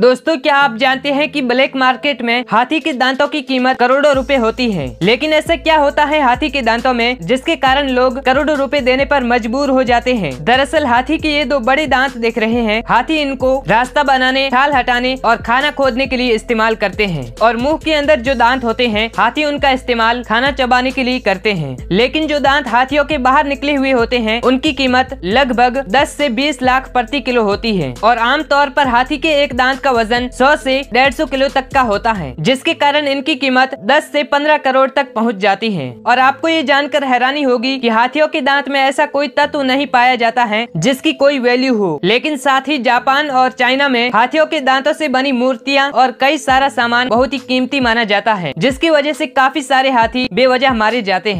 दोस्तों क्या आप जानते हैं कि ब्लैक मार्केट में हाथी के दांतों की कीमत करोड़ों रुपए होती है लेकिन ऐसा क्या होता है हाथी के दांतों में जिसके कारण लोग करोड़ों रुपए देने पर मजबूर हो जाते हैं दरअसल हाथी के ये दो बड़े दांत देख रहे हैं हाथी इनको रास्ता बनाने छाल हटाने और खाना खोदने के लिए इस्तेमाल करते हैं और मुँह के अंदर जो दांत होते हैं हाथी उनका इस्तेमाल खाना चबाने के लिए करते हैं लेकिन जो दांत हाथियों के बाहर निकले हुए होते हैं उनकी कीमत लगभग दस ऐसी बीस लाख प्रति किलो होती है और आमतौर पर हाथी के एक दांत का वजन 100 से 150 किलो तक का होता है जिसके कारण इनकी कीमत 10 से 15 करोड़ तक पहुंच जाती है और आपको ये जानकर हैरानी होगी कि हाथियों के दांत में ऐसा कोई तत्व नहीं पाया जाता है जिसकी कोई वैल्यू हो लेकिन साथ ही जापान और चाइना में हाथियों के दांतों ऐसी बनी मूर्तियाँ और कई सारा सामान बहुत ही कीमती माना जाता है जिसकी वजह ऐसी काफी सारे हाथी बेवजह मारे जाते हैं